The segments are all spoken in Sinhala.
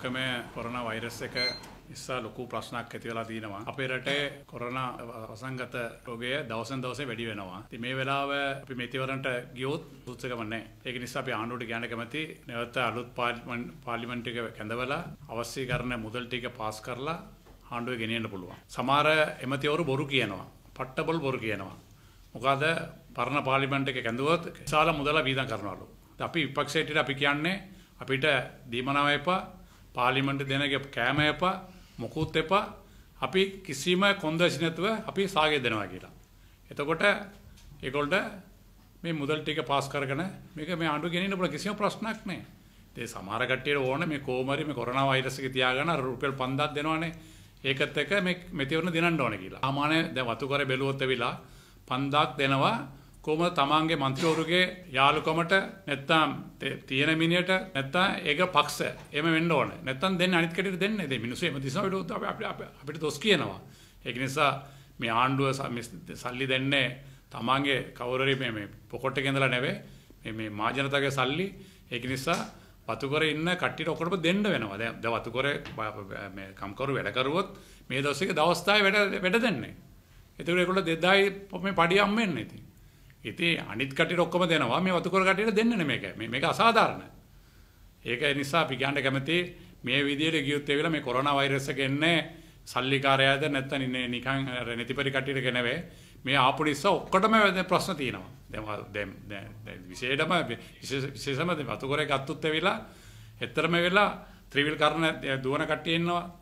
ඔක්කම කොරන වෛරස් එක නිසා ලොකු ප්‍රශ්නක් ඇති වෙලා තියෙනවා. අපේ රටේ කොරෝනා වසංගත රෝගය දවසෙන් දවසේ වැඩි වෙනවා. ඉතින් මේ වෙලාව අපි මෙතිවරන්ට ගියොත් සුත්සකම නැහැ. ඒක නිසා අපි ආණ්ඩුවට කියන්න කැමති නැවත අලුත් පාර්ලිමේන්තු එක කැඳවලා අවශ්‍ය කරන මුදල් ටික පාස් කරලා ආණ්ඩුවේ ගෙනියන්න පුළුවන්. සමහර එමතිවරු බොරු කියනවා. පට්ටබල් බොරු කියනවා. මොකද පරණ පාර්ලිමේන්තු එක කැඳවුවොත් විශාල මුදල වීදම් කරනවලු. අපි විපක්ෂයට අපි කියන්නේ අපිට දීමනාව එපා පාලිමෙන්ට දෙන කෑම එපා මොකුත් එපා අපි කිසිම කොන්දේසි නැතුව අපි සාගය දෙනවා කියලා. එතකොට ඒගොල්ලන්ට මේ මුදල් ටික පාස් කරගෙන මේක මේ ආණ්ඩුව ගෙනින්න පුළුවන් කිසිම ප්‍රශ්නක් නැහැ. ඒ සමහර කට්ටියට ඕන මේ කොහොමරි මේ කොරෝනා වෛරස් එක තියාගෙන අර රුපියල් 5000ක් දෙනවනේ. ඒකත් එක්ක මේ මෙතිවරණ දිනන්න ඕනේ කියලා. සාමාන්‍ය දැන් වතුකරේ බැලුවොත් ඇවිලා 5000ක් දෙනවා කොම තමන්ගේ මන්ත්‍රෝරුගේ යාලුකොමට නැත්තම් තියෙන මිනිට නැත්තා ඒක පක්ෂ එම වෙන්න ඕන නැත්තන් දෙන්න අනිකට දෙන්න ද මිනිසේ දිසට අපිට දොස් කියනවා. ඒක නිසා මේ ආණ්ඩුව සල්ලි දෙන්නේ තමන්ගේ කවුරරි මේ පොකොට්ට කෙඳලා නැවේ මේ මාජනතගේ සල්ලි ඒක නිසා වතුකර ඉන්න කට්ටිට ඔකට දෙන්න වෙනවා ද වතුකර කම්කරු වැඩකරුවොත් මේ දොස්සක දවස්ථාව වැඩ දෙන්නේ. එතුකට එකුට දෙදායි පොම පඩියම්මෙන් ඇති. ඉතින් අනිත් කටියට ඔක්කොම දෙනවා මේ වතුකර කටියට දෙන්න නෙමෙයි මේක. මේක අසාධාරණ. ඒක නිසා අපි කියන්න කැමති මේ විදියට ගියොත් ඒ වෙලාව මේ කොරෝනා වෛරස් එක එන්නේ සල්ලිකාරයද නැත්නම් නිකන් නැතිපරි කටියට ගෙනවේ. මේ ආපු නිසා ඔක්කොටම ප්‍රශ්න තියෙනවා. දැන් දැන් විශේෂයෙන්ම විශේෂම වතුකරේ ගත්තොත් ඇවිලා එතරම් වෙලා ත්‍රිවිල් කරන දුවන කට්ටිය ඉන්නවා.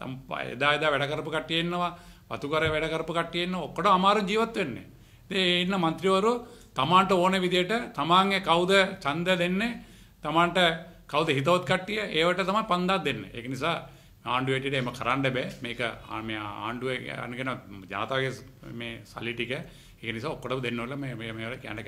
එදා එදා වැඩ කරපු කට්ටිය ඉන්නවා. වතුකරේ වැඩ කරපු කට්ටිය ඉන්නවා. ඔක්කොටම අමාරු ජීවත් වෙන්නේ. ඉතින් ඉන්න മന്ത്രിවරු තමාන්ට ඕන විදියට තමාන්ගේ කවුද ඡන්ද දෙන්නේ තමාන්ට කවුද හිතවත් කට්ටිය ඒවට තමයි 5000 දෙන්නේ. ඒක නිසා ආණ්ඩුවේට එහෙම කරන්න බෑ. මේක මේ ආණ්ඩුවේ අනගෙන ජනතාවගේ මේ සල්ලි ටික. ඒක නිසා ඔක්කොටම දෙන්න ඕන මේ මේ මේවට කියන්න කැමතියි.